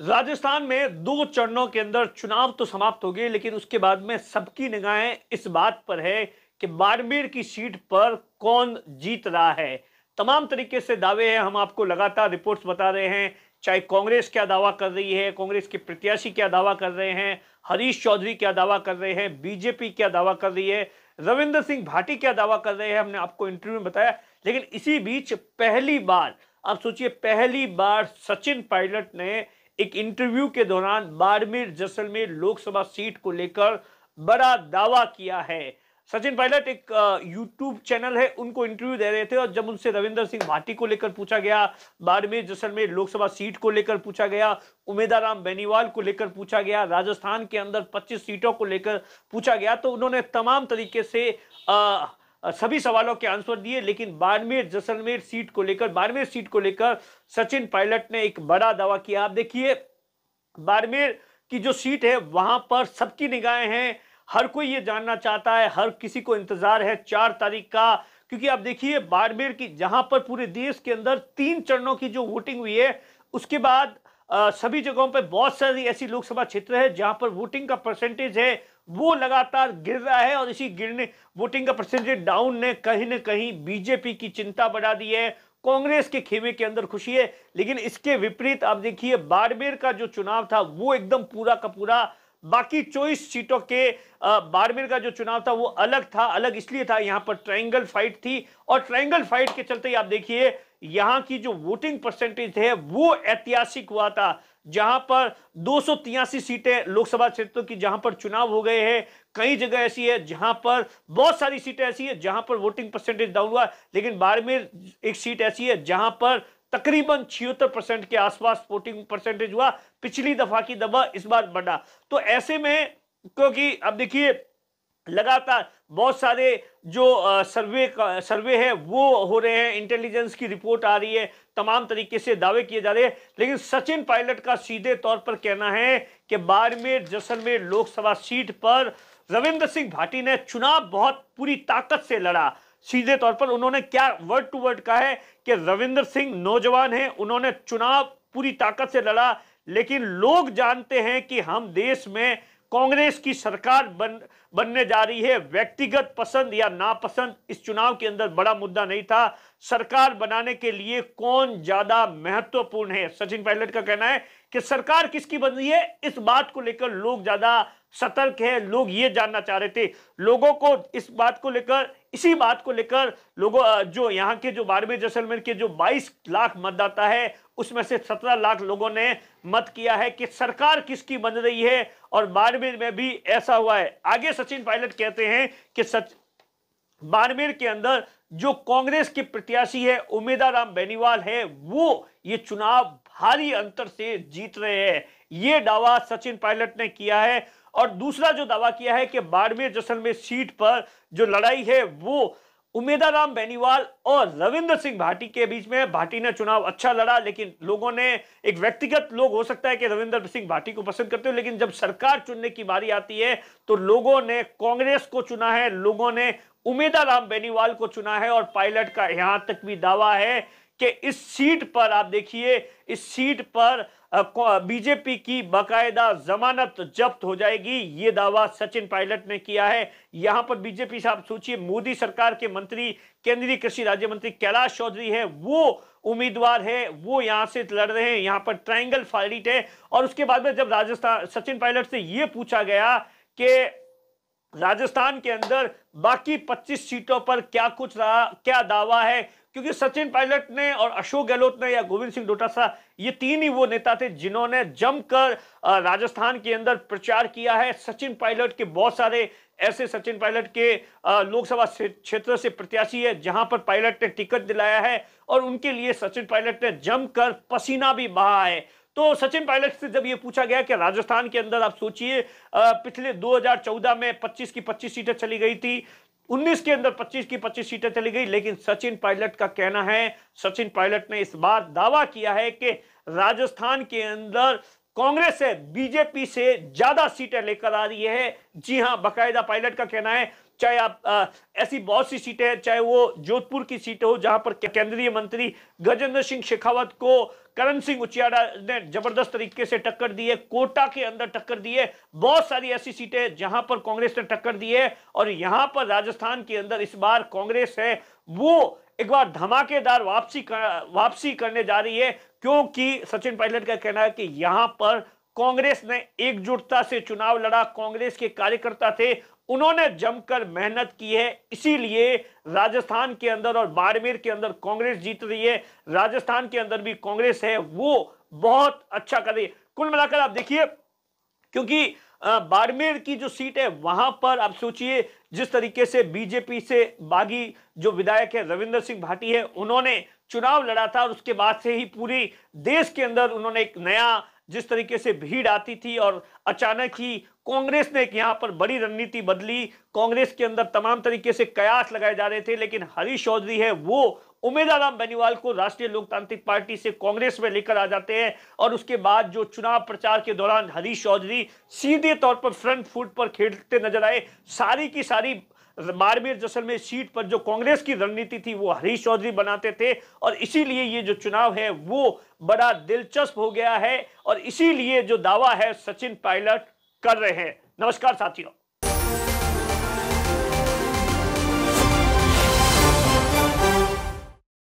राजस्थान में दो चरणों के अंदर चुनाव तो समाप्त हो गए लेकिन उसके बाद में सबकी निगाहें इस बात पर है कि बाड़मेर की सीट पर कौन जीत रहा है तमाम तरीके से दावे हैं हम आपको लगातार रिपोर्ट्स बता रहे हैं चाहे कांग्रेस क्या दावा कर रही है कांग्रेस के प्रत्याशी क्या दावा कर रहे हैं हरीश चौधरी क्या दावा कर रहे हैं बीजेपी क्या दावा कर रही है रविंद्र सिंह भाटी क्या दावा कर रहे हैं हमने आपको इंटरव्यू में बताया लेकिन इसी बीच पहली बार आप सोचिए पहली बार सचिन पायलट ने एक इंटरव्यू के दौरान बाड़मेर जैसलमेर लोकसभा सीट को लेकर बड़ा दावा किया है सचिन पायलट एक यूट्यूब चैनल है उनको इंटरव्यू दे रहे थे और जब उनसे रविंदर सिंह भाटी को लेकर पूछा गया बाड़मेर जैसलमेर लोकसभा सीट को लेकर पूछा गया उमेदाराम बेनीवाल को लेकर पूछा गया राजस्थान के अंदर 25 सीटों को लेकर पूछा गया तो उन्होंने तमाम तरीके से आ, सभी सवालों के आंसर दिए लेकिन बाड़मेर जैसलमेर सीट को लेकर बाड़मेर सीट को लेकर सचिन पायलट ने एक बड़ा दावा किया आप देखिए बाड़मेर की जो सीट है वहां पर सबकी निगाहें हैं हर कोई ये जानना चाहता है हर किसी को इंतजार है चार तारीख का क्योंकि आप देखिए बाड़मेर की जहां पर पूरे देश के अंदर तीन चरणों की जो वोटिंग हुई है उसके बाद सभी जगहों पर बहुत सारी ऐसी लोकसभा क्षेत्र है जहां पर वोटिंग का परसेंटेज है वो लगातार गिर रहा है और इसी गिरने वोटिंग का परसेंटेज डाउन ने कहीं ना कहीं बीजेपी की चिंता बढ़ा दी है कांग्रेस के खेमे के अंदर खुशी है लेकिन इसके विपरीत आप देखिए बाड़मेर का जो चुनाव था वो एकदम पूरा का पूरा बाकी चौबीस सीटों के बारमेर का जो चुनाव था वो अलग था अलग इसलिए था यहां पर ट्रायंगल फाइट थी और ट्रायंगल फाइट के चलते आप देखिए यहां की जो वोटिंग परसेंटेज है वो ऐतिहासिक हुआ था जहां पर दो सीटें लोकसभा क्षेत्रों की जहां पर चुनाव हो गए हैं कई जगह ऐसी है जहां पर बहुत सारी सीटें ऐसी है जहां पर वोटिंग परसेंटेज डाउन हुआ लेकिन बाड़मेर एक सीट ऐसी है जहां पर तकरीबन छिहत्तर परसेंट के आसपास वोटिंग परसेंटेज हुआ पिछली दफा की दफा इस बार बढ़ा तो ऐसे में क्योंकि अब देखिए लगातार बहुत सारे जो सर्वे का सर्वे है वो हो रहे हैं इंटेलिजेंस की रिपोर्ट आ रही है तमाम तरीके से दावे किए जा रहे हैं लेकिन सचिन पायलट का सीधे तौर पर कहना है कि बाड़मेर जैसलमेर लोकसभा सीट पर रविंद्र सिंह भाटी ने चुनाव बहुत पूरी ताकत से लड़ा सीधे तौर पर उन्होंने क्या वर्ड टू वर्ड कहा है कि रविंद्र सिंह नौजवान हैं उन्होंने चुनाव पूरी ताकत से लड़ा लेकिन लोग जानते हैं कि हम देश में कांग्रेस की सरकार बन बनने जा रही है व्यक्तिगत पसंद या नापसंद इस चुनाव के अंदर बड़ा मुद्दा नहीं था सरकार बनाने के लिए कौन ज्यादा महत्वपूर्ण है सचिन पायलट का कहना है कि सरकार किसकी बन रही है इस बात को लेकर लोग ज्यादा सतर्क है लोग ये जानना चाह रहे थे लोगों को इस बात को लेकर इसी बात को लेकर लोगों जो यहाँ के जो बारहवीं जैसलमेर के जो 22 लाख मतदाता है उसमें से 17 लाख लोगों ने मत किया है कि सरकार किसकी बन रही है और बाड़मेर में भी ऐसा हुआ है आगे सचिन पायलट कहते हैं कि सच बाड़मेर के अंदर जो कांग्रेस के प्रत्याशी है राम बेनीवाल है वो ये चुनाव भारी अंतर से जीत रहे हैं ये दावा सचिन पायलट ने किया है और दूसरा जो दावा किया है कि बाड़मेर जैसलमेर सीट पर जो लड़ाई है वो उमेदाराम बेनीवाल और रविंद्र सिंह भाटी के बीच में भाटी ने चुनाव अच्छा लड़ा लेकिन लोगों ने एक व्यक्तिगत लोग हो सकता है कि रविंद्र सिंह भाटी को पसंद करते हो लेकिन जब सरकार चुनने की बारी आती है तो लोगों ने कांग्रेस को चुना है लोगों ने उमेदाराम बेनीवाल को चुना है और पायलट का यहां तक भी दावा है कि इस सीट पर आप देखिए इस सीट पर बीजेपी की बाकायदा जमानत जब्त हो जाएगी ये दावा सचिन पायलट ने किया है यहां पर बीजेपी साहब सोचिए मोदी सरकार के मंत्री केंद्रीय कृषि राज्य मंत्री कैलाश चौधरी है वो उम्मीदवार है वो यहां से लड़ रहे हैं यहां पर ट्राइंगल फाइट है और उसके बाद में जब राजस्थान सचिन पायलट से ये पूछा गया कि राजस्थान के अंदर बाकी 25 सीटों पर क्या कुछ रहा क्या दावा है क्योंकि सचिन पायलट ने और अशोक गहलोत ने या गोविंद सिंह डोटासा ये तीन ही वो नेता थे जिन्होंने जमकर राजस्थान के अंदर प्रचार किया है सचिन पायलट के बहुत सारे ऐसे सचिन पायलट के लोकसभा क्षेत्र से प्रत्याशी है जहां पर पायलट ने टिकट दिलाया है और उनके लिए सचिन पायलट ने जमकर पसीना भी बहा है तो सचिन पायलट से जब ये पूछा गया कि राजस्थान के अंदर आप सोचिए पिछले 2014 में 25 की 25 सीटें चली गई थी 19 के अंदर 25 की 25 सीटें चली गई लेकिन सचिन पायलट का कहना है सचिन पायलट ने इस बार दावा किया है कि राजस्थान के अंदर कांग्रेस से बीजेपी से ज्यादा सीटें लेकर आ रही है जी हां बकायदा पायलट का कहना है चाहे आप आ, ऐसी बहुत सी सीटें हैं चाहे वो जोधपुर की सीट हो जहां पर केंद्रीय मंत्री गजेंद्र सिंह शेखावत को करण सिंह उचियाड़ा ने जबरदस्त तरीके से टक्कर दी है कोटा के अंदर टक्कर दी है बहुत सारी ऐसी सीटें हैं जहां पर कांग्रेस ने टक्कर दी है और यहां पर राजस्थान के अंदर इस बार कांग्रेस है वो एक बार धमाकेदार वापसी कर, वापसी करने जा रही है क्योंकि सचिन पायलट का कहना है कि यहां पर कांग्रेस ने एकजुटता से चुनाव लड़ा कांग्रेस के कार्यकर्ता थे उन्होंने जमकर मेहनत की है इसीलिए राजस्थान के अंदर और बाड़मेर के अंदर कांग्रेस जीत रही है राजस्थान के अंदर भी कांग्रेस है वो बहुत अच्छा कर रही है कुल मिलाकर आप देखिए क्योंकि बाड़मेर की जो सीट है वहां पर आप सोचिए जिस तरीके से बीजेपी से बागी जो विधायक है रविंदर सिंह भाटी है उन्होंने चुनाव लड़ा था और उसके बाद से ही पूरी देश के अंदर उन्होंने एक नया जिस तरीके से भीड़ आती थी और अचानक ही कांग्रेस ने एक यहाँ पर बड़ी रणनीति बदली कांग्रेस के अंदर तमाम तरीके से कयास लगाए जा रहे थे लेकिन हरीश चौधरी है वो उमेदाराम बेनीवाल को राष्ट्रीय लोकतांत्रिक पार्टी से कांग्रेस में लेकर आ जाते हैं और उसके बाद जो चुनाव प्रचार के दौरान हरीश चौधरी सीधे तौर पर फ्रंट फुट पर खेलते नजर आए सारी की सारी मारवीर जैसलमेर सीट पर जो कांग्रेस की रणनीति थी वो हरीश चौधरी बनाते थे और इसीलिए ये जो चुनाव है वो बड़ा दिलचस्प हो गया है और इसीलिए जो दावा है सचिन पायलट कर रहे हैं नमस्कार साथियों